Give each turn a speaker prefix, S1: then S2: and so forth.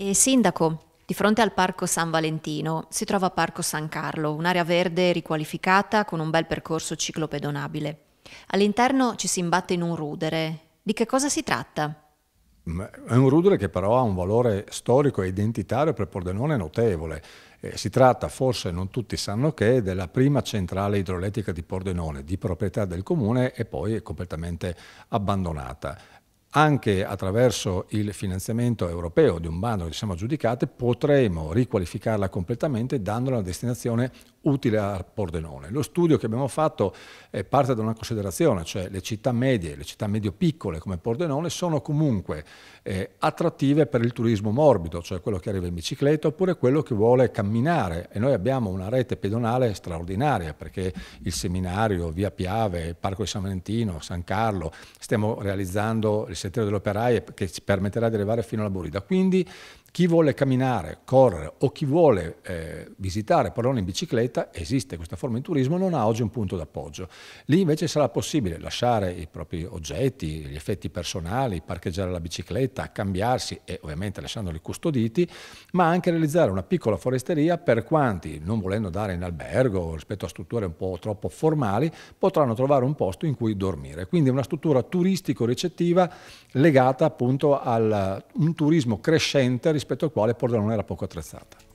S1: E sindaco, di fronte al Parco San Valentino si trova Parco San Carlo, un'area verde riqualificata con un bel percorso ciclopedonabile. All'interno ci si imbatte in un rudere. Di che cosa si tratta?
S2: È un rudere che però ha un valore storico e identitario per Pordenone notevole. Eh, si tratta, forse non tutti sanno che, della prima centrale idroelettrica di Pordenone, di proprietà del comune e poi completamente abbandonata anche attraverso il finanziamento europeo di un bando che ci siamo aggiudicati, potremo riqualificarla completamente dandola una destinazione utile a Pordenone. Lo studio che abbiamo fatto eh, parte da una considerazione, cioè le città medie, le città medio-piccole come Pordenone sono comunque eh, attrattive per il turismo morbido, cioè quello che arriva in bicicletta oppure quello che vuole camminare e noi abbiamo una rete pedonale straordinaria perché il seminario, Via Piave, Parco di San Valentino, San Carlo, stiamo realizzando il sentiero dell'operaio che ci permetterà di arrivare fino alla Burida. Quindi chi vuole camminare, correre o chi vuole eh, visitare Parolone in bicicletta, esiste questa forma di turismo, non ha oggi un punto d'appoggio. Lì invece sarà possibile lasciare i propri oggetti, gli effetti personali, parcheggiare la bicicletta, cambiarsi e ovviamente lasciandoli custoditi, ma anche realizzare una piccola foresteria per quanti, non volendo andare in albergo rispetto a strutture un po' troppo formali, potranno trovare un posto in cui dormire. Quindi una struttura turistico-ricettiva legata appunto a un turismo crescente rispetto al quale Pordenone era poco attrezzata.